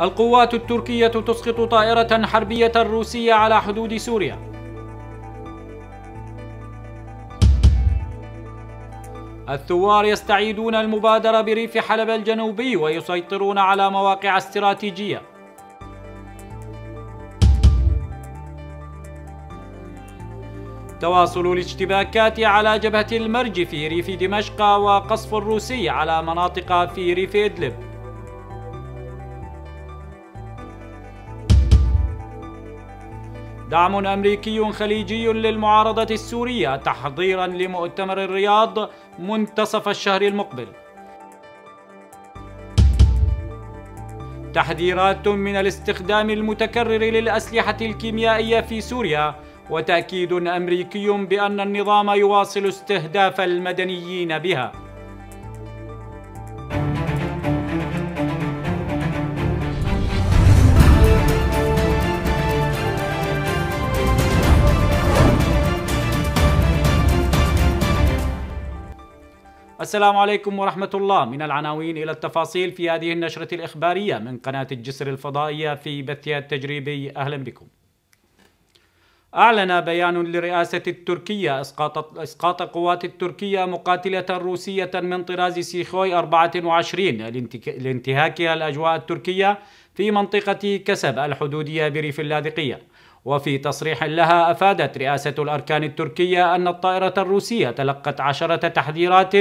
القوات التركية تسقط طائرة حربية روسية على حدود سوريا الثوار يستعيدون المبادرة بريف حلب الجنوبي ويسيطرون على مواقع استراتيجية تواصل الاشتباكات على جبهة المرج في ريف دمشق وقصف الروسي على مناطق في ريف إدلب دعم أمريكي خليجي للمعارضة السورية تحضيرا لمؤتمر الرياض منتصف الشهر المقبل تحذيرات من الاستخدام المتكرر للأسلحة الكيميائية في سوريا وتأكيد أمريكي بأن النظام يواصل استهداف المدنيين بها السلام عليكم ورحمة الله من العناوين إلى التفاصيل في هذه النشرة الإخبارية من قناة الجسر الفضائية في بثها التجريبي أهلا بكم أعلن بيان لرئاسة التركية إسقاط, إسقاط قوات التركية مقاتلة روسية من طراز سيخوي 24 لانتهاكها الأجواء التركية في منطقة كسب الحدودية بريف اللاذقية وفي تصريح لها أفادت رئاسة الأركان التركية أن الطائرة الروسية تلقت عشرة تحذيرات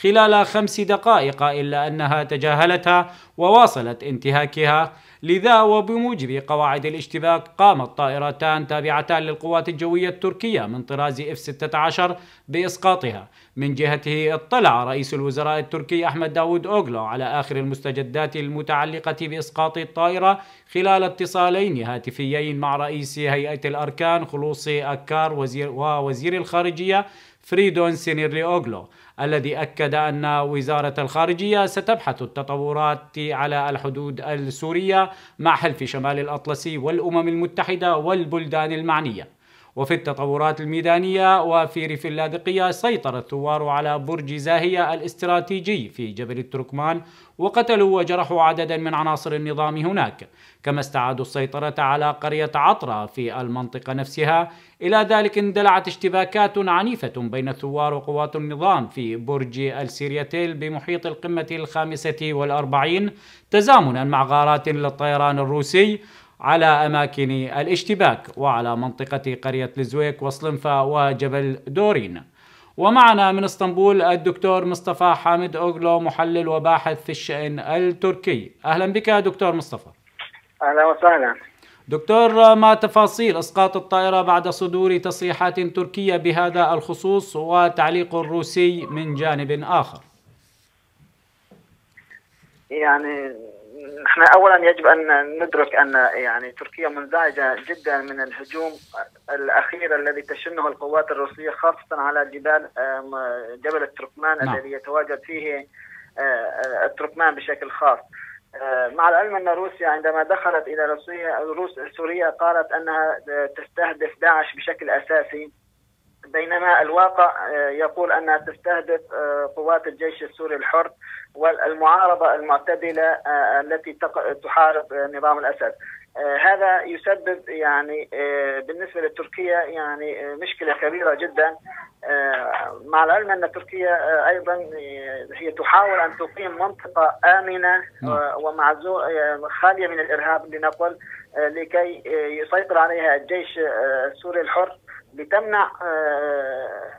خلال خمس دقائق إلا أنها تجاهلتها وواصلت انتهاكها لذا وبموجب قواعد الاشتباك قامت طائرتان تابعتان للقوات الجوية التركية من طراز F-16 بإسقاطها من جهته اطلع رئيس الوزراء التركي أحمد داود أوغلو على آخر المستجدات المتعلقة بإسقاط الطائرة خلال اتصالين هاتفيين مع رئيس هيئة الأركان خلوصي أكار وزير ووزير الخارجية فريدون سينيري أوغلو الذي أكد أن وزارة الخارجية ستبحث التطورات على الحدود السورية مع حلف شمال الأطلسي والأمم المتحدة والبلدان المعنية وفي التطورات الميدانية وفي ريف اللاذقية سيطر الثوار على برج زاهية الاستراتيجي في جبل التركمان وقتلوا وجرحوا عددا من عناصر النظام هناك كما استعادوا السيطرة على قرية عطرة في المنطقة نفسها إلى ذلك اندلعت اشتباكات عنيفة بين الثوار وقوات النظام في برج السيرياتيل بمحيط القمة الخامسة والأربعين تزامنا مع غارات للطيران الروسي على أماكن الاشتباك وعلى منطقة قرية لزويك وصلنفا وجبل دورين ومعنا من اسطنبول الدكتور مصطفى حامد أوغلو محلل وباحث في الشأن التركي أهلا بك دكتور مصطفى أهلا وسهلا دكتور ما تفاصيل اسقاط الطائره بعد صدور تصريحات تركيه بهذا الخصوص وتعليق الروسي من جانب اخر؟ يعني نحن اولا يجب ان ندرك ان يعني تركيا منزعجه جدا من الهجوم الاخير الذي تشنه القوات الروسيه خاصه على جبال جبل التركمان نعم. الذي يتواجد فيه آه، التركمان بشكل خاص. آه، مع العلم ان روسيا عندما دخلت الى روسيا سوريا قالت انها تستهدف داعش بشكل اساسي بينما الواقع آه، يقول انها تستهدف آه، قوات الجيش السوري الحر والمعارضه المعتدله آه، التي تحارب نظام الاسد. هذا يسبب يعني بالنسبه لتركيا يعني مشكله كبيره جدا مع العلم ان تركيا ايضا هي تحاول ان تقيم منطقه امنه نعم. ومعزو خاليه من الارهاب لنقل لكي يسيطر عليها الجيش السوري الحر بتمنع آه،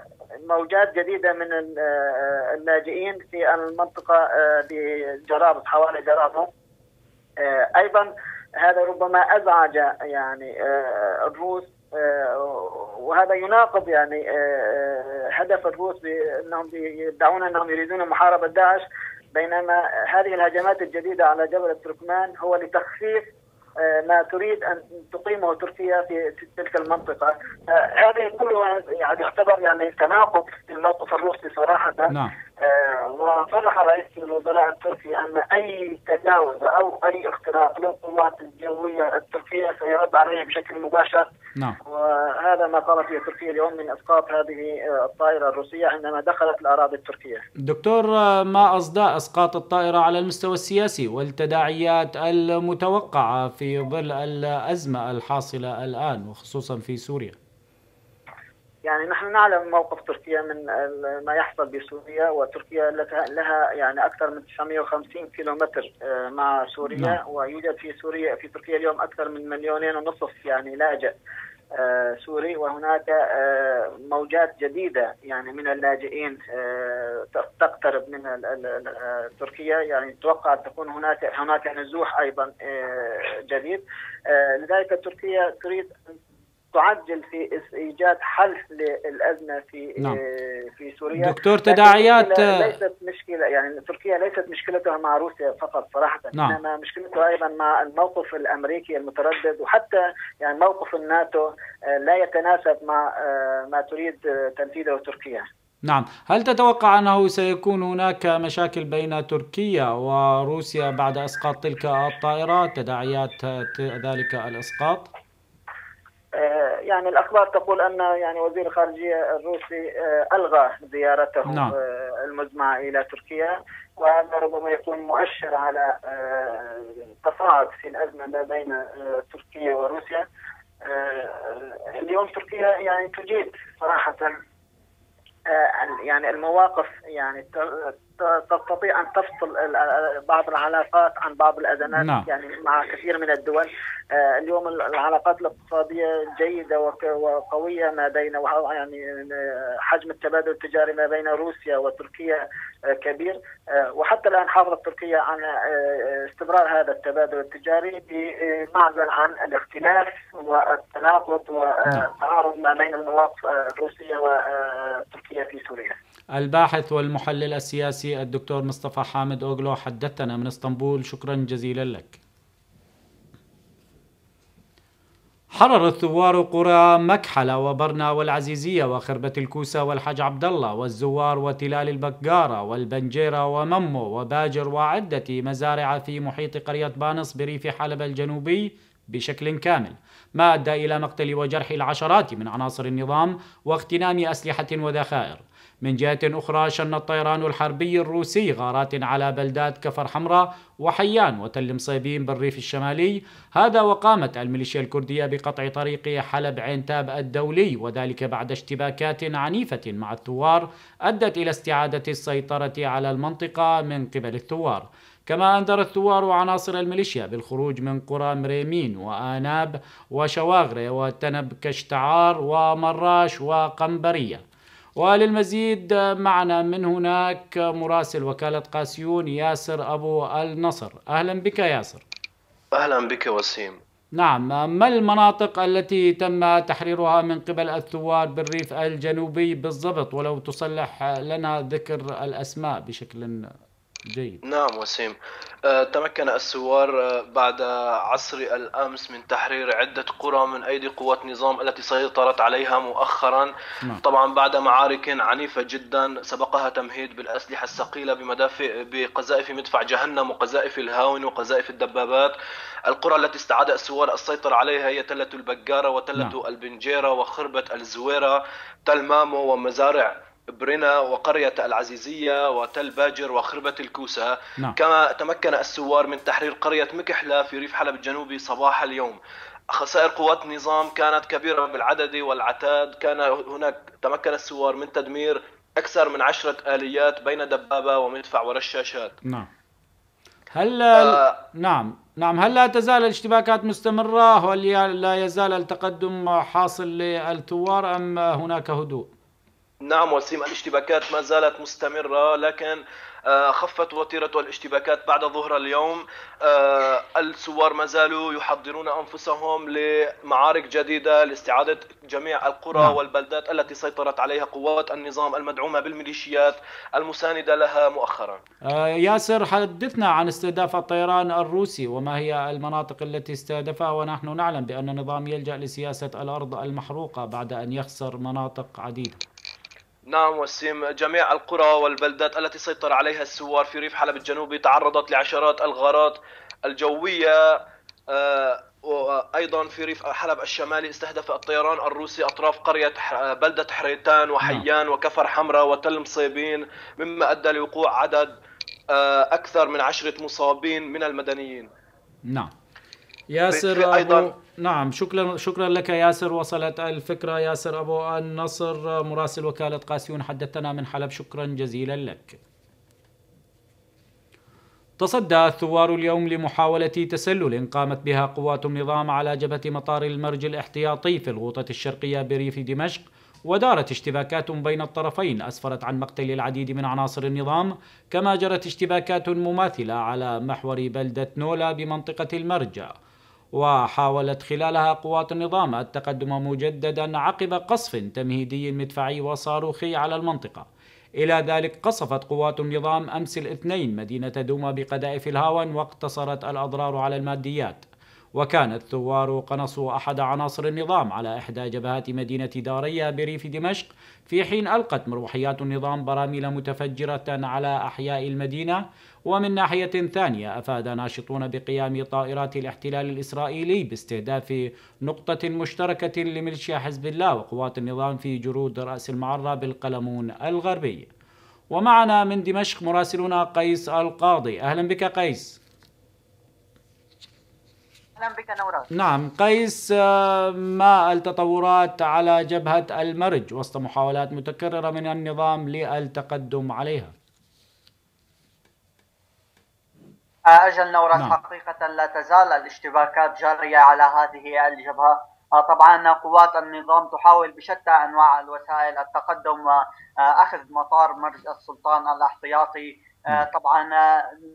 موجات جديدة من آه، اللاجئين في المنطقة آه، بجرابط حوالي جرابط أيضا هذا ربما أزعج يعني الروس وهذا يناقض يعني هدف الروس بأنهم يدعون أنهم يريدون محاربة داعش بينما هذه الهجمات الجديدة على جبل التركمان هو لتخفيف ما تريد ان تقيمه تركيا في تلك المنطقه آه، هذه كلها يعني يعتبر يعني تناقض في الموقف الروسي صراحه نعم. آه، وصرح رئيس الوزراء التركي ان اي تجاوز او اي اختراق للقوات الجويه التركيه سيرد عليه بشكل مباشر نعم وهذا ما قامت به تركيا اليوم من اسقاط هذه آه، الطائره الروسيه عندما دخلت الاراضي التركيه. دكتور آه، ما اصداء اسقاط الطائره على المستوى السياسي والتداعيات المتوقعه في ظل الازمه الحاصله الان وخصوصا في سوريا؟ يعني نحن نعلم موقف تركيا من ما يحصل بسوريا وتركيا لها يعني اكثر من 950 كيلومتر آه، مع سوريا نعم. ويوجد في سوريا في تركيا اليوم اكثر من مليونين ونصف يعني لاجئ آه، سوري وهناك آه، موجات جديده يعني من اللاجئين تقترب من تركيا يعني توقع تكون هناك هناك نزوح ايضا جديد لذلك تركيا تريد ان تعجل في ايجاد حل للازمه في نعم. آه، في سوريا دكتور تداعيات ليست مشكله يعني تركيا ليست مشكلتها مع روسيا فقط صراحه نعم. انما مشكلتها ايضا مع الموقف الامريكي المتردد وحتى يعني موقف الناتو آه، لا يتناسب مع آه، ما تريد تنفيذه تركيا نعم هل تتوقع أنه سيكون هناك مشاكل بين تركيا وروسيا بعد أسقاط تلك الطائرات تداعيات ذلك الإسقاط؟ آه، يعني الاخبار تقول ان يعني وزير الخارجيه الروسي آه، الغى زيارته نعم. آه، المزمعه الى تركيا وهذا ربما يكون مؤشر على تصاعد في الازمه ما بين تركيا وروسيا اليوم تركيا يعني تجيد صراحه يعني المواقف يعني تستطيع ان تفصل بعض العلاقات عن بعض الازمات نعم. يعني مع كثير من الدول آه، اليوم العلاقات الاقتصاديه جيده وقويه ما بين يعني آه، حجم التبادل التجاري ما بين روسيا وتركيا آه، كبير وحتى الان حافظت تركيا على استمرار هذا التبادل التجاري بمعزل عن الاختلاف والتناقض والتعارض ما بين المواقف الروسيه وتركيا في سوريا. الباحث والمحلل السياسي الدكتور مصطفى حامد أوغلو حدثنا من اسطنبول شكرا جزيلا لك حرر الثوار قرى مكحلة وبرنا والعزيزية وخربة الكوسة والحج عبد الله والزوار وتلال البقارة والبنجيرة وممو وباجر وعدة مزارع في محيط قرية بانص بريف حلب الجنوبي بشكل كامل ما أدى إلى مقتل وجرح العشرات من عناصر النظام واغتنام أسلحة وذخائر من جهة أخرى شن الطيران الحربي الروسي غارات على بلدات كفر حمراء وحيان وتل مصيبين بالريف الشمالي هذا وقامت الميليشيا الكردية بقطع طريق حلب عين تاب الدولي وذلك بعد اشتباكات عنيفة مع الثوار أدت إلى استعادة السيطرة على المنطقة من قبل الثوار كما أنذر الثوار وعناصر الميليشيا بالخروج من قرى مريمين وآناب وشواغري وتنب كشتعار ومراش وقنبريه وللمزيد معنا من هناك مراسل وكالة قاسيون ياسر أبو النصر أهلا بك ياسر أهلا بك وسيم نعم ما المناطق التي تم تحريرها من قبل الثوار بالريف الجنوبي بالضبط ولو تصلح لنا ذكر الأسماء بشكل جيد نعم وسيم آه، تمكن الثوار آه، بعد عصر الامس من تحرير عده قرى من ايدي قوات نظام التي سيطرت عليها مؤخرا نعم. طبعا بعد معارك عنيفه جدا سبقها تمهيد بالاسلحه الثقيله بمدافئ بقذائف مدفع جهنم وقذائف الهاون وقذائف الدبابات القرى التي استعاد الثوار السيطرة عليها هي تلة البقارة وتلة نعم. البنجيرة وخربة الزويرة تل مامو ومزارع برنا وقرية العزيزية وتل باجر وخربة الكوسة نعم. كما تمكن الثوار من تحرير قرية مكحلة في ريف حلب الجنوبي صباح اليوم خسائر قوات النظام كانت كبيرة بالعدد والعتاد كان هناك تمكن الثوار من تدمير أكثر من عشرة آليات بين دبابة ومدفع ورشاشات نعم هل آه نعم نعم هل لا تزال الاشتباكات مستمرة ولا لا يزال التقدم حاصل للثوار أم هناك هدوء؟ نعم وسيم الاشتباكات ما زالت مستمرة لكن آه، خفت وتيرة الاشتباكات بعد ظهر اليوم آه، الثوار ما زالوا يحضرون أنفسهم لمعارك جديدة لاستعادة جميع القرى نعم. والبلدات التي سيطرت عليها قوات النظام المدعومة بالميليشيات المساندة لها مؤخرا آه، ياسر حدثنا عن استهداف الطيران الروسي وما هي المناطق التي استهدفها ونحن نعلم بأن النظام يلجأ لسياسة الأرض المحروقة بعد أن يخسر مناطق عديدة نعم وسيم جميع القرى والبلدات التي سيطر عليها الثوار في ريف حلب الجنوبي تعرضت لعشرات الغارات الجوية آه، وأيضا في ريف حلب الشمالي استهدف الطيران الروسي أطراف قرية بلدة حريتان وحيان نعم. وكفر حمراء وتل مصيبين مما أدى لوقوع عدد آه، أكثر من عشرة مصابين من المدنيين نعم ياسر ايضا نعم شكرا شكرا لك ياسر وصلت الفكره ياسر ابو النصر مراسل وكاله قاسيون حدثنا من حلب شكرا جزيلا لك تصدى الثوار اليوم لمحاولة تسلل قامت بها قوات النظام على جبهة مطار المرج الاحتياطي في الغوطة الشرقية بريف دمشق ودارت اشتباكات بين الطرفين أسفرت عن مقتل العديد من عناصر النظام كما جرت اشتباكات مماثلة على محور بلدة نولا بمنطقة المرج وحاولت خلالها قوات النظام التقدم مجددا عقب قصف تمهيدي مدفعي وصاروخي على المنطقة إلى ذلك قصفت قوات النظام أمس الاثنين مدينة دوما بقذائف الهاون واقتصرت الأضرار على الماديات وكانت ثوار قنصوا أحد عناصر النظام على إحدى جبهات مدينة داريا بريف دمشق في حين ألقت مروحيات النظام براميل متفجرة على أحياء المدينة ومن ناحية ثانية أفاد ناشطون بقيام طائرات الاحتلال الإسرائيلي باستهداف نقطة مشتركة لميليشيا حزب الله وقوات النظام في جرود رأس المعرة بالقلمون الغربي ومعنا من دمشق مراسلنا قيس القاضي أهلا بك قيس اهلا بك نوران نعم قيس آه، ما التطورات على جبهه المرج وسط محاولات متكرره من النظام للتقدم عليها؟ أجل نوران نعم. حقيقة لا تزال الاشتباكات جارية على هذه الجبهة آه، طبعا قوات النظام تحاول بشتى أنواع الوسائل التقدم وأخذ آه، مطار مرج السلطان الاحتياطي نعم. طبعا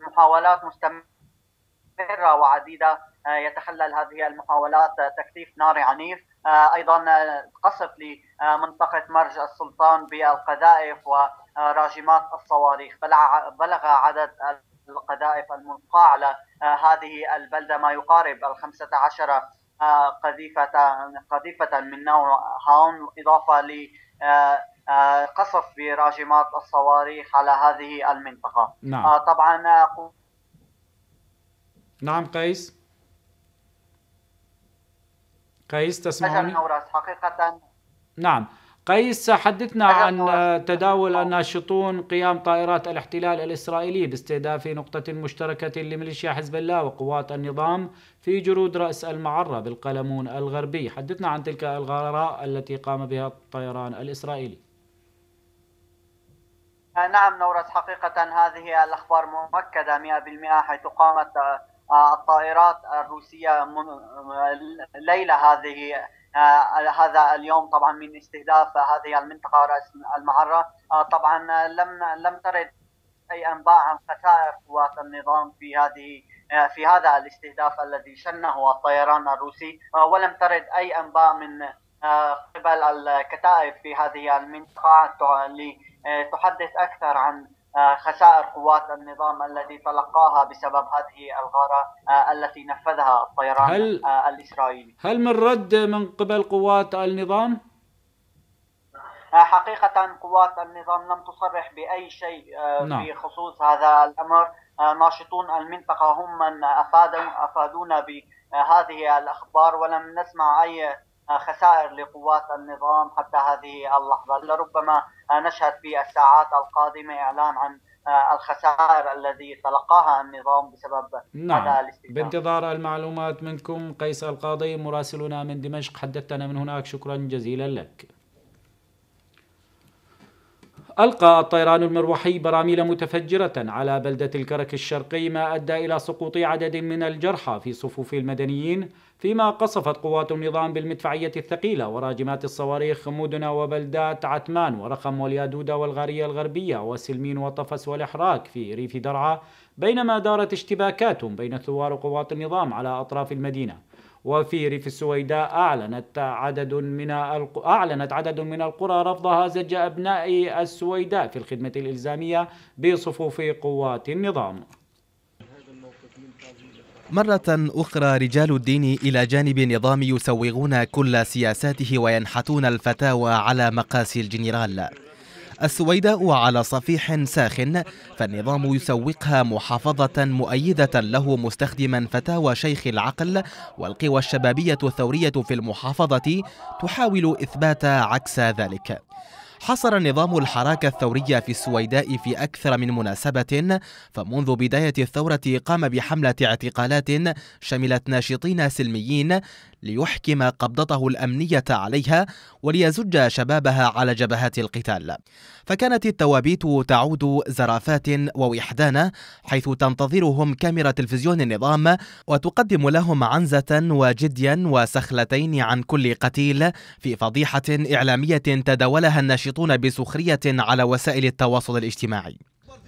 محاولات مستمرة وعديدة آه، يتخلل هذه المحاولات آه، تكثيف ناري عنيف آه، ايضا قصف لمنطقه مرج السلطان بالقذائف وراجمات الصواريخ بلغ عدد القذائف الملقاه على هذه البلده ما يقارب ال 15 قذيفه قذيفه من نوع هاون اضافه ل قصف براجمات الصواريخ على هذه المنطقه نعم. طبعا نعم قيس قيس تسمعني؟ حقيقة نعم قيس حدثنا عن تداول الناشطون قيام طائرات الاحتلال الإسرائيلي باستهداف نقطة مشتركة لميليشيا حزب الله وقوات النظام في جرود رأس المعرة بالقلمون الغربي حدثنا عن تلك الغارة التي قام بها الطيران الإسرائيلي آه، نعم نورس حقيقة هذه الأخبار مؤكدة 100% حيث قامت الطائرات الروسيه ليله هذه آه، هذا اليوم طبعا من استهداف هذه المنطقه راس المعره آه، طبعا لم لم ترد اي انباء عن خسائر قوات النظام في هذه آه، في هذا الاستهداف الذي شنه الطيران الروسي ولم ترد اي انباء من قبل الكتائب في هذه المنطقه لتحدث اكثر عن آه، خسائر قوات النظام الذي تلقاها بسبب هذه الغارة آه، التي نفذها الطيران هل آه، الإسرائيلي هل من رد من قبل قوات النظام؟ حقيقة قوات النظام لم تصرح بأي شيء نعم. بخصوص هذا الأمر ناشطون المنطقة هم من أفادوا أفادونا بهذه الأخبار ولم نسمع أي آه، خسائر لقوات النظام حتى هذه اللحظة لربما آه، نشهد في الساعات القادمة إعلان عن آه، الخسائر الذي تلقاها النظام بسبب نعم. هذا الاستثناء بانتظار المعلومات منكم قيس القاضي مراسلنا من دمشق حدثتنا من هناك شكرا جزيلا لك ألقى الطيران المروحي براميل متفجرة على بلدة الكرك الشرقي ما أدى إلى سقوط عدد من الجرحى في صفوف المدنيين فيما قصفت قوات النظام بالمدفعية الثقيلة وراجمات الصواريخ مدن وبلدات عتمان ورخم واليادودة والغارية الغربية وسلمين وطفس والإحراك في ريف درعا بينما دارت اشتباكات بين الثوار وقوات النظام على أطراف المدينة وفي ريف السويداء أعلنت عدد من أعلنت عدد من القرى رفضها زج أبناء السويداء في الخدمة الإلزامية بصفوف قوات النظام مرة أخرى رجال الدين إلى جانب النظام يسوغون كل سياساته وينحتون الفتاوى على مقاس الجنرال السويداء على صفيح ساخن فالنظام يسوقها محافظة مؤيدة له مستخدما فتاوى شيخ العقل والقوى الشبابية الثورية في المحافظة تحاول إثبات عكس ذلك حصر نظام الحراك الثورية في السويداء في أكثر من مناسبة فمنذ بداية الثورة قام بحملة اعتقالات شملت ناشطين سلميين ليحكم قبضته الأمنية عليها وليزج شبابها على جبهات القتال فكانت التوابيت تعود زرافات ووحدانا حيث تنتظرهم كاميرا تلفزيون النظام وتقدم لهم عنزة وجديا وسخلتين عن كل قتيل في فضيحة إعلامية تداولها الناشطون بسخرية على وسائل التواصل الاجتماعي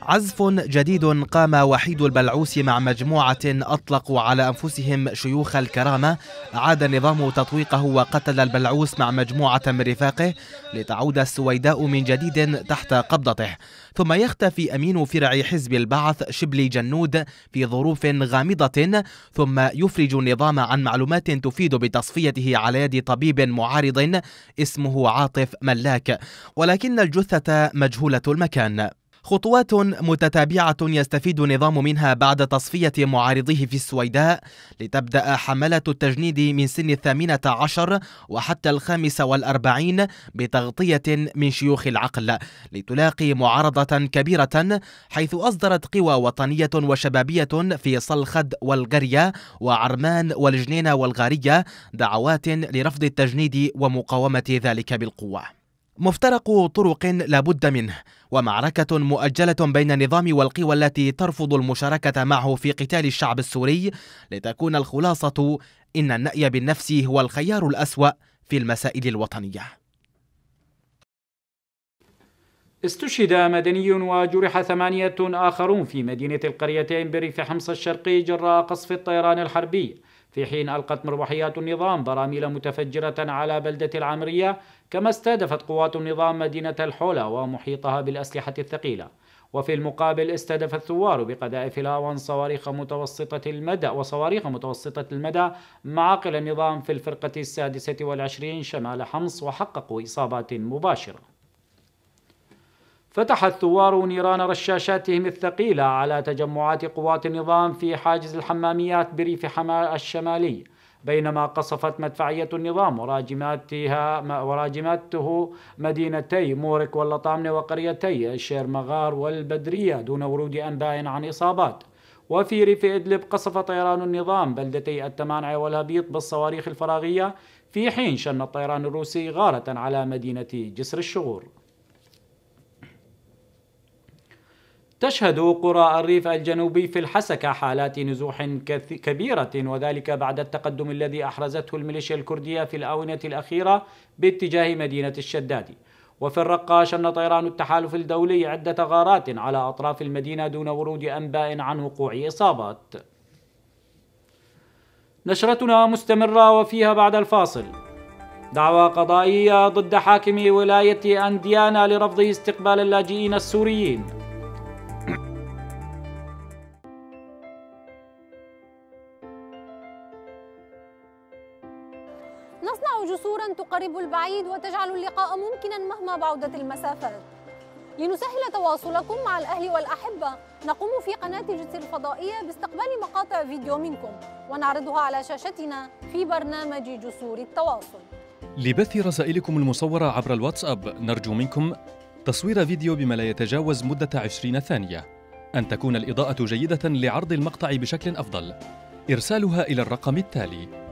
عزف جديد قام وحيد البلعوس مع مجموعة أطلقوا على أنفسهم شيوخ الكرامة عاد النظام تطويقه وقتل البلعوس مع مجموعة من رفاقه لتعود السويداء من جديد تحت قبضته ثم يختفي أمين فرع حزب البعث شبلي جنود في ظروف غامضة ثم يفرج النظام عن معلومات تفيد بتصفيته على يد طبيب معارض اسمه عاطف ملاك ولكن الجثة مجهولة المكان خطوات متتابعة يستفيد النظام منها بعد تصفية معارضيه في السويداء لتبدأ حملة التجنيد من سن الثامنة عشر وحتى الخامسة والأربعين بتغطية من شيوخ العقل لتلاقي معارضة كبيرة حيث أصدرت قوى وطنية وشبابية في صلخد والقرية وعرمان والجنينة والغارية دعوات لرفض التجنيد ومقاومة ذلك بالقوة مفترق طرق لابد منه ومعركة مؤجلة بين النظام والقوى التي ترفض المشاركة معه في قتال الشعب السوري لتكون الخلاصة إن النأي بالنفس هو الخيار الأسوأ في المسائل الوطنية استشهد مدني وجرح ثمانية آخرون في مدينة القريتين بريف حمص الشرقي جراء قصف الطيران الحربي في حين ألقت مروحيات النظام براميل متفجرة على بلدة العمرية كما استهدفت قوات النظام مدينة الحولة ومحيطها بالأسلحة الثقيلة وفي المقابل استهدف الثوار بقذائف الاون صواريخ متوسطة المدى وصواريخ متوسطة المدى معاقل النظام في الفرقة السادسة والعشرين شمال حمص وحققوا إصابات مباشرة فتح الثوار نيران رشاشاتهم الثقيلة على تجمعات قوات النظام في حاجز الحماميات بريف حماة الشمالي بينما قصفت مدفعية النظام وراجماتها وراجماته مدينتي مورك واللطامنة وقريتي الشير مغار والبدرية دون ورود أنباء عن إصابات وفي ريف إدلب قصف طيران النظام بلدتي التمانع والهبيط بالصواريخ الفراغية في حين شن الطيران الروسي غارة على مدينة جسر الشغور تشهد قرى الريف الجنوبي في الحسكة حالات نزوح كبيرة وذلك بعد التقدم الذي أحرزته الميليشيا الكردية في الآونة الأخيرة باتجاه مدينة الشدادي وفي الرقة شن طيران التحالف الدولي عدة غارات على أطراف المدينة دون ورود أنباء عن وقوع إصابات نشرتنا مستمرة وفيها بعد الفاصل دعوى قضائية ضد حاكم ولاية أنديانا لرفضه استقبال اللاجئين السوريين القريب والبعيد وتجعل اللقاء ممكنا مهما بعدت المسافات لنسهل تواصلكم مع الأهل والأحبة نقوم في قناة جدس الفضائية باستقبال مقاطع فيديو منكم ونعرضها على شاشتنا في برنامج جسور التواصل لبث رسائلكم المصورة عبر الواتساب نرجو منكم تصوير فيديو بما لا يتجاوز مدة 20 ثانية أن تكون الإضاءة جيدة لعرض المقطع بشكل أفضل إرسالها إلى الرقم التالي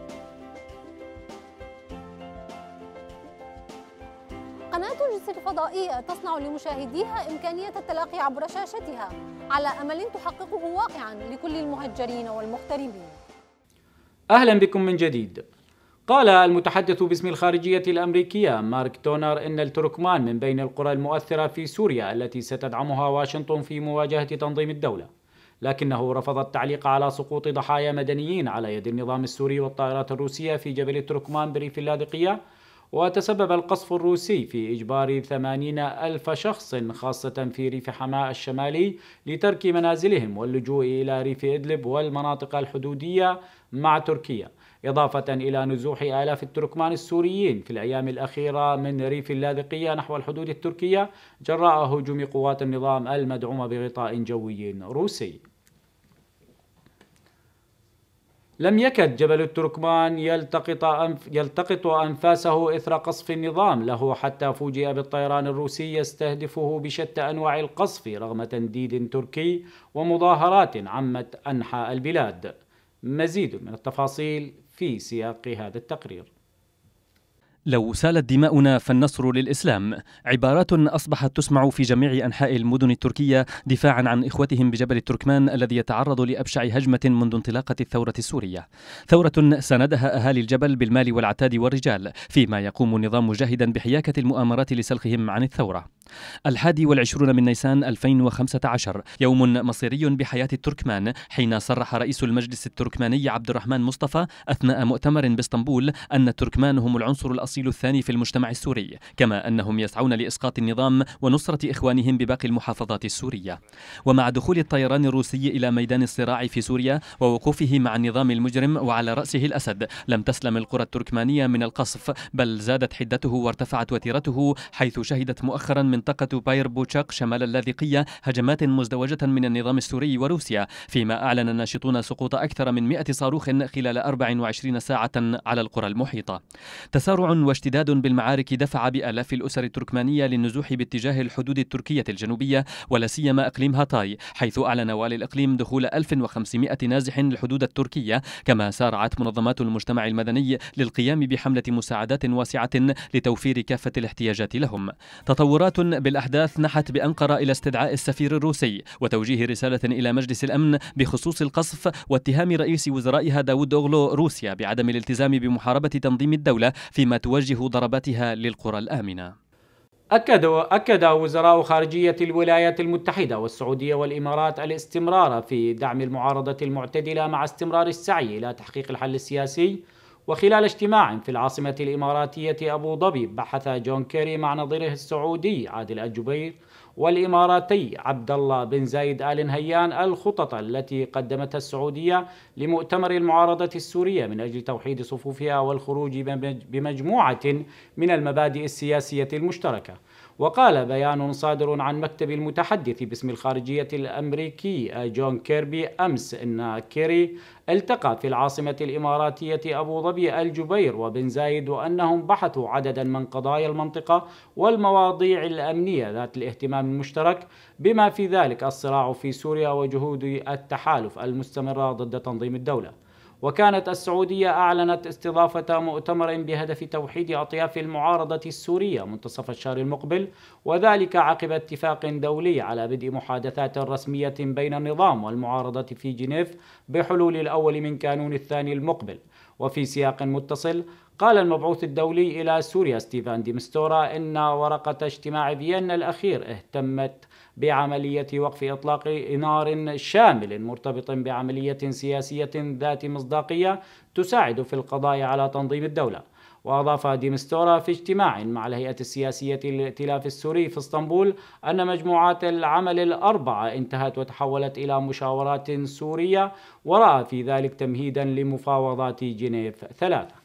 فضائية تصنع لمشاهديها إمكانية التلاقي عبر شاشتها على أمل تحققه واقعا لكل المهجرين والمغتربين أهلا بكم من جديد قال المتحدث باسم الخارجية الأمريكية مارك تونر إن التركمان من بين القرى المؤثرة في سوريا التي ستدعمها واشنطن في مواجهة تنظيم الدولة لكنه رفض التعليق على سقوط ضحايا مدنيين على يد النظام السوري والطائرات الروسية في جبل التركمان بريف اللاذقية وتسبب القصف الروسي في إجبار ثمانين ألف شخص خاصة في ريف حماة الشمالي لترك منازلهم واللجوء إلى ريف إدلب والمناطق الحدودية مع تركيا إضافة إلى نزوح آلاف التركمان السوريين في الأيام الأخيرة من ريف اللاذقية نحو الحدود التركية جراء هجوم قوات النظام المدعومة بغطاء جوي روسي لم يكد جبل التركمان يلتقط أنف يلتقط أنفاسه إثر قصف النظام له حتى فوجئ بالطيران الروسي يستهدفه بشتى أنواع القصف رغم تنديد تركي ومظاهرات عمت أنحاء البلاد مزيد من التفاصيل في سياق هذا التقرير لو سالت دماؤنا فالنصر للإسلام عبارات أصبحت تسمع في جميع أنحاء المدن التركية دفاعا عن إخوتهم بجبل التركمان الذي يتعرض لأبشع هجمة منذ انطلاقة الثورة السورية ثورة ساندها أهالي الجبل بالمال والعتاد والرجال فيما يقوم النظام جاهدا بحياكة المؤامرات لسلخهم عن الثورة الحادي والعشرون من نيسان 2015 يوم مصيري بحياة التركمان حين صرح رئيس المجلس التركماني عبد الرحمن مصطفى أثناء مؤتمر باسطنبول أن التركمان هم العنصر الأصيل الثاني في المجتمع السوري كما أنهم يسعون لإسقاط النظام ونصرة إخوانهم بباقي المحافظات السورية ومع دخول الطيران الروسي إلى ميدان الصراع في سوريا ووقوفه مع النظام المجرم وعلى رأسه الأسد لم تسلم القرى التركمانية من القصف بل زادت حدته وارتفعت وتيرته حيث شهدت مؤخرا من منطقة باير بوتشاق شمال اللاذقية هجمات مزدوجة من النظام السوري وروسيا فيما أعلن الناشطون سقوط أكثر من 100 صاروخ خلال 24 ساعة على القرى المحيطة تسارع واشتداد بالمعارك دفع بآلاف الأسر التركمانية للنزوح باتجاه الحدود التركية الجنوبية ولا سيما إقليم هاتاي حيث أعلن والي الإقليم دخول 1500 نازح للحدود التركية كما سارعت منظمات المجتمع المدني للقيام بحملة مساعدات واسعة لتوفير كافة الاحتياجات لهم تطورات بالأحداث نحت بأنقرة إلى استدعاء السفير الروسي وتوجيه رسالة إلى مجلس الأمن بخصوص القصف واتهام رئيس وزرائها داود أوغلو روسيا بعدم الالتزام بمحاربة تنظيم الدولة فيما توجه ضرباتها للقرى الآمنة أكد أكد وزراء خارجية الولايات المتحدة والسعودية والإمارات الاستمرار في دعم المعارضة المعتدلة مع استمرار السعي إلى تحقيق الحل السياسي وخلال اجتماع في العاصمة الإماراتية أبو ظبي بحث جون كيري مع نظيره السعودي عادل الجبير والإماراتي عبد الله بن زايد آل نهيان الخطط التي قدمتها السعودية لمؤتمر المعارضة السورية من أجل توحيد صفوفها والخروج بمجموعة من المبادئ السياسية المشتركة وقال بيان صادر عن مكتب المتحدث باسم الخارجية الأمريكي جون كيربي أمس أن كيري التقى في العاصمة الإماراتية أبو ظبي الجبير وبن زايد وأنهم بحثوا عددا من قضايا المنطقة والمواضيع الأمنية ذات الاهتمام المشترك بما في ذلك الصراع في سوريا وجهود التحالف المستمرة ضد تنظيم الدولة وكانت السعودية أعلنت استضافة مؤتمر بهدف توحيد أطياف المعارضة السورية منتصف الشهر المقبل وذلك عقب اتفاق دولي على بدء محادثات رسمية بين النظام والمعارضة في جنيف بحلول الأول من كانون الثاني المقبل وفي سياق متصل قال المبعوث الدولي إلى سوريا ستيفان ديمستورا إن ورقة اجتماع فيينا الأخير اهتمت بعملية وقف إطلاق نار شامل مرتبط بعملية سياسية ذات مصداقية تساعد في القضاء على تنظيم الدولة وأضاف ديمستورا في اجتماع مع الهيئة السياسية للائتلاف السوري في اسطنبول أن مجموعات العمل الأربعة انتهت وتحولت إلى مشاورات سورية ورأى في ذلك تمهيدا لمفاوضات جنيف ثلاثة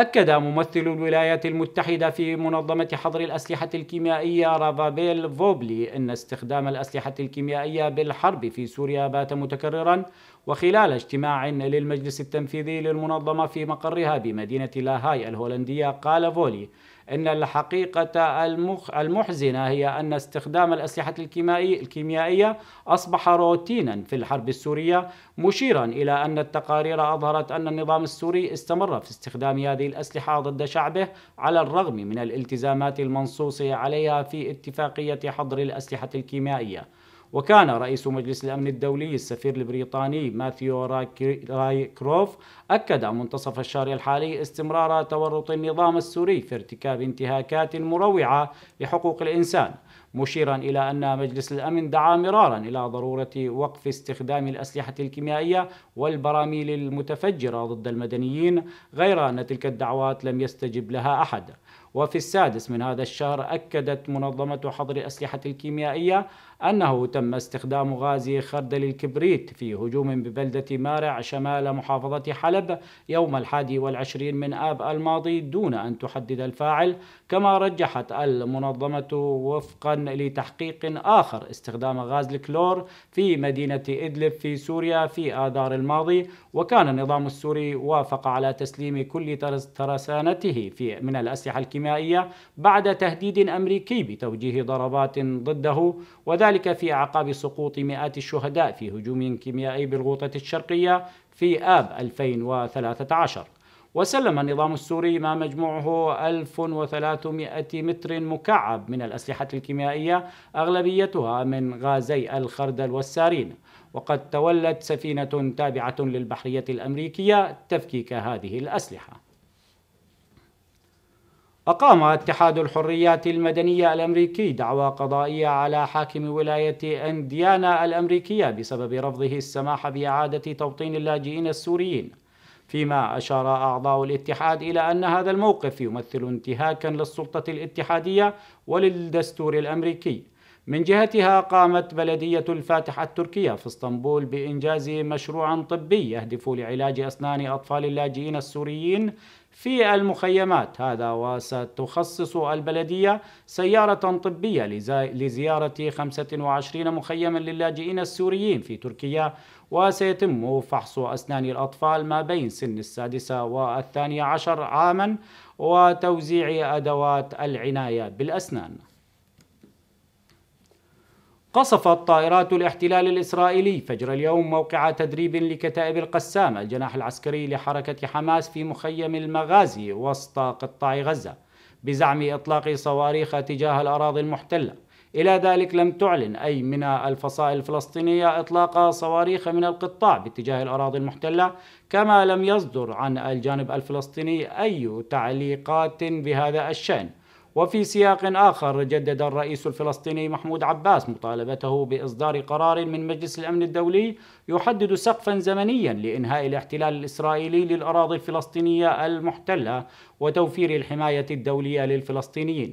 أكد ممثل الولايات المتحدة في منظمة حظر الأسلحة الكيميائية رافابيل فوبلي أن استخدام الأسلحة الكيميائية بالحرب في سوريا بات متكررا وخلال اجتماع للمجلس التنفيذي للمنظمة في مقرها بمدينة لاهاي الهولندية قال فولي ان الحقيقه المخ المحزنه هي ان استخدام الاسلحه الكيميائي الكيميائيه اصبح روتينا في الحرب السوريه مشيرا الى ان التقارير اظهرت ان النظام السوري استمر في استخدام هذه الاسلحه ضد شعبه على الرغم من الالتزامات المنصوص عليها في اتفاقيه حظر الاسلحه الكيميائيه وكان رئيس مجلس الأمن الدولي السفير البريطاني ماثيو راي كروف أكد منتصف الشهر الحالي استمرار تورط النظام السوري في ارتكاب انتهاكات مروعة لحقوق الإنسان مشيرا إلى أن مجلس الأمن دعا مرارا إلى ضرورة وقف استخدام الأسلحة الكيميائية والبراميل المتفجرة ضد المدنيين غير أن تلك الدعوات لم يستجب لها أحد وفي السادس من هذا الشهر أكدت منظمة حظر الأسلحة الكيميائية أنه تم استخدام غاز خردل الكبريت في هجوم ببلدة مارع شمال محافظة حلب يوم الحادي والعشرين من آب الماضي دون أن تحدد الفاعل كما رجحت المنظمة وفقا لتحقيق آخر استخدام غاز الكلور في مدينة إدلب في سوريا في آذار الماضي وكان النظام السوري وافق على تسليم كل ترسانته في من الأسلحة الكيميائية الكيميائية بعد تهديد أمريكي بتوجيه ضربات ضده وذلك في أعقاب سقوط مئات الشهداء في هجوم كيميائي بالغوطة الشرقية في آب 2013 وسلم النظام السوري ما مجموعه 1300 متر مكعب من الأسلحة الكيميائية أغلبيتها من غازي الخردل والسارين وقد تولت سفينة تابعة للبحرية الأمريكية تفكيك هذه الأسلحة أقام اتحاد الحريات المدنية الأمريكي دعوى قضائية على حاكم ولاية إنديانا الأمريكية بسبب رفضه السماح بإعادة توطين اللاجئين السوريين فيما أشار أعضاء الاتحاد إلى أن هذا الموقف يمثل انتهاكا للسلطة الاتحادية وللدستور الأمريكي من جهتها قامت بلدية الفاتح التركية في اسطنبول بإنجاز مشروع طبي يهدف لعلاج أسنان أطفال اللاجئين السوريين في المخيمات هذا وستخصص البلدية سيارة طبية لزيارة 25 مخيما للاجئين السوريين في تركيا وسيتم فحص أسنان الأطفال ما بين سن السادسة والثانية عشر عاما وتوزيع أدوات العناية بالأسنان قصفت طائرات الاحتلال الإسرائيلي فجر اليوم موقع تدريب لكتائب القسام الجناح العسكري لحركة حماس في مخيم المغازي وسط قطاع غزة بزعم إطلاق صواريخ تجاه الأراضي المحتلة إلى ذلك لم تعلن أي من الفصائل الفلسطينية إطلاق صواريخ من القطاع باتجاه الأراضي المحتلة كما لم يصدر عن الجانب الفلسطيني أي تعليقات بهذا الشأن وفي سياق آخر جدد الرئيس الفلسطيني محمود عباس مطالبته بإصدار قرار من مجلس الأمن الدولي يحدد سقفا زمنيا لإنهاء الاحتلال الإسرائيلي للأراضي الفلسطينية المحتلة وتوفير الحماية الدولية للفلسطينيين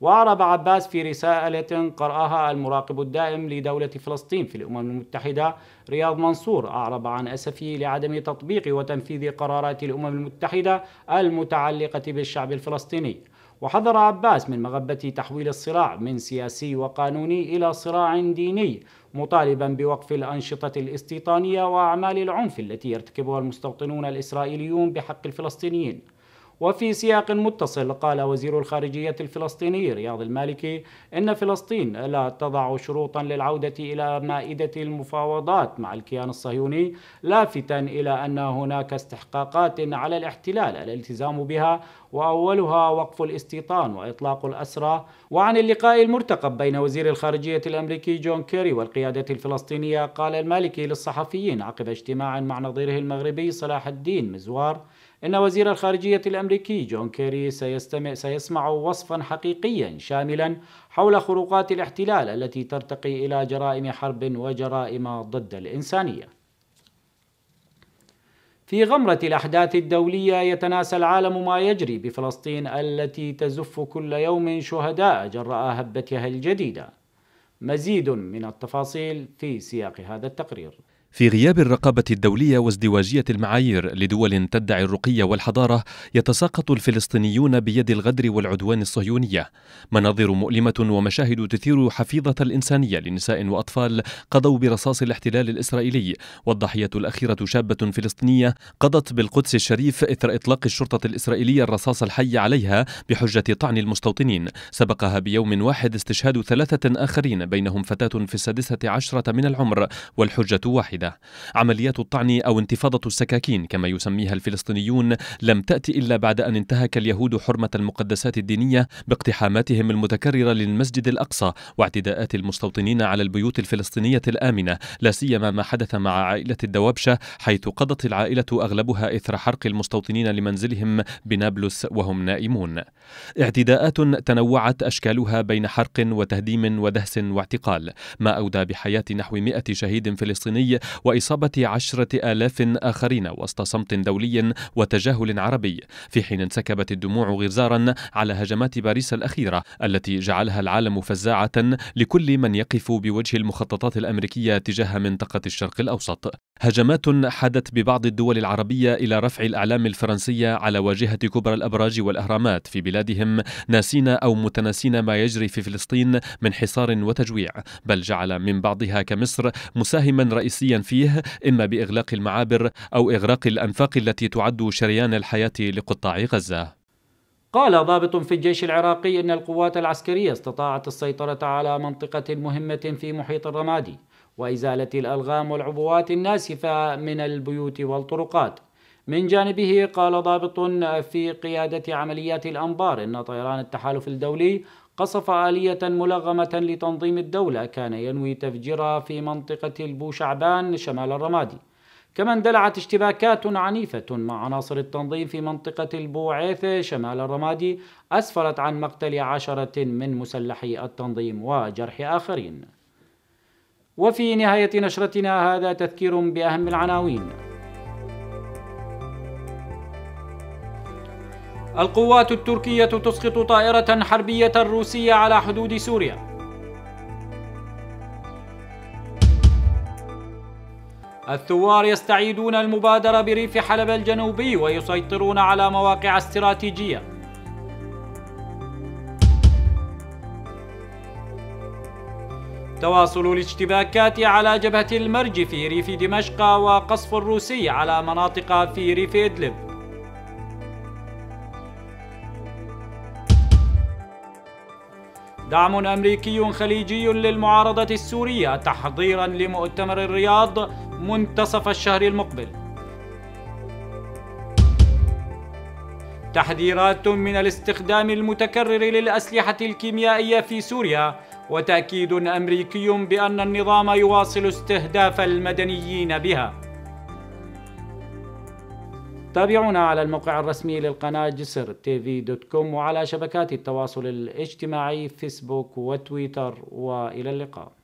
وأعرب عباس في رسالة قرأها المراقب الدائم لدولة فلسطين في الأمم المتحدة رياض منصور أعرب عن أسفه لعدم تطبيق وتنفيذ قرارات الأمم المتحدة المتعلقة بالشعب الفلسطيني وحضر عباس من مغبه تحويل الصراع من سياسي وقانوني إلى صراع ديني مطالبا بوقف الأنشطة الاستيطانية وأعمال العنف التي يرتكبها المستوطنون الإسرائيليون بحق الفلسطينيين وفي سياق متصل قال وزير الخارجية الفلسطيني رياض المالكي إن فلسطين لا تضع شروطا للعودة إلى مائدة المفاوضات مع الكيان الصهيوني لافتا إلى أن هناك استحقاقات على الاحتلال الالتزام بها وأولها وقف الاستيطان وإطلاق الأسرى وعن اللقاء المرتقب بين وزير الخارجية الأمريكي جون كيري والقيادة الفلسطينية قال المالكي للصحفيين عقب اجتماع مع نظيره المغربي صلاح الدين مزوار إن وزير الخارجية الأمريكي جون كيري سيستمع سيسمع وصفا حقيقيا شاملا حول خروقات الاحتلال التي ترتقي إلى جرائم حرب وجرائم ضد الإنسانية. في غمرة الأحداث الدولية يتناسى العالم ما يجري بفلسطين التي تزف كل يوم شهداء جراء هبتها الجديدة. مزيد من التفاصيل في سياق هذا التقرير. في غياب الرقابة الدولية وازدواجية المعايير لدول تدعي الرقي والحضارة يتساقط الفلسطينيون بيد الغدر والعدوان الصهيونية مناظر مؤلمة ومشاهد تثير حفيظة الإنسانية لنساء وأطفال قضوا برصاص الاحتلال الإسرائيلي والضحية الأخيرة شابة فلسطينية قضت بالقدس الشريف إثر إطلاق الشرطة الإسرائيلية الرصاص الحي عليها بحجة طعن المستوطنين سبقها بيوم واحد استشهاد ثلاثة آخرين بينهم فتاة في السادسة عشرة من العمر والحجة واحدة عمليات الطعن او انتفاضه السكاكين كما يسميها الفلسطينيون لم تاتي الا بعد ان انتهك اليهود حرمه المقدسات الدينيه باقتحاماتهم المتكرره للمسجد الاقصى واعتداءات المستوطنين على البيوت الفلسطينيه الامنه لا سيما ما حدث مع عائله الدوابشه حيث قضت العائله اغلبها اثر حرق المستوطنين لمنزلهم بنابلس وهم نائمون. اعتداءات تنوعت اشكالها بين حرق وتهديم ودهس واعتقال ما اودى بحياه نحو 100 شهيد فلسطيني وإصابة عشرة آلاف آخرين وسط صمت دولي وتجاهل عربي في حين انسكبت الدموع غزارا على هجمات باريس الأخيرة التي جعلها العالم فزاعة لكل من يقف بوجه المخططات الأمريكية تجاه منطقة الشرق الأوسط هجمات حدت ببعض الدول العربية إلى رفع الأعلام الفرنسية على واجهة كبرى الأبراج والأهرامات في بلادهم ناسين أو متناسين ما يجري في فلسطين من حصار وتجويع بل جعل من بعضها كمصر مساهما رئيسيا فيه إما بإغلاق المعابر أو إغراق الأنفاق التي تعد شريان الحياة لقطاع غزة قال ضابط في الجيش العراقي ان القوات العسكريه استطاعت السيطره على منطقه مهمه في محيط الرمادي وإزالة الألغام والعبوات الناسفة من البيوت والطرقات من جانبه قال ضابط في قيادة عمليات الأنبار إن طيران التحالف الدولي قصف آلية ملغمة لتنظيم الدولة كان ينوي تفجيرها في منطقة البوشعبان شمال الرمادي كما اندلعت اشتباكات عنيفة مع عناصر التنظيم في منطقة البوعيثة شمال الرمادي أسفرت عن مقتل عشرة من مسلحي التنظيم وجرح آخرين وفي نهاية نشرتنا هذا تذكير بأهم العناوين القوات التركية تسقط طائرة حربية روسية على حدود سوريا الثوار يستعيدون المبادرة بريف حلب الجنوبي ويسيطرون على مواقع استراتيجية تواصل الاشتباكات على جبهة المرج في ريف دمشق وقصف الروسي على مناطق في ريف إدلب دعم أمريكي خليجي للمعارضة السورية تحضيرا لمؤتمر الرياض منتصف الشهر المقبل تحذيرات من الاستخدام المتكرر للأسلحة الكيميائية في سوريا وتاكيد امريكي بان النظام يواصل استهداف المدنيين بها تابعونا على الموقع الرسمي للقناة جسر تيفي دوت كوم وعلى شبكات التواصل الاجتماعي فيسبوك وتويتر وإلى اللقاء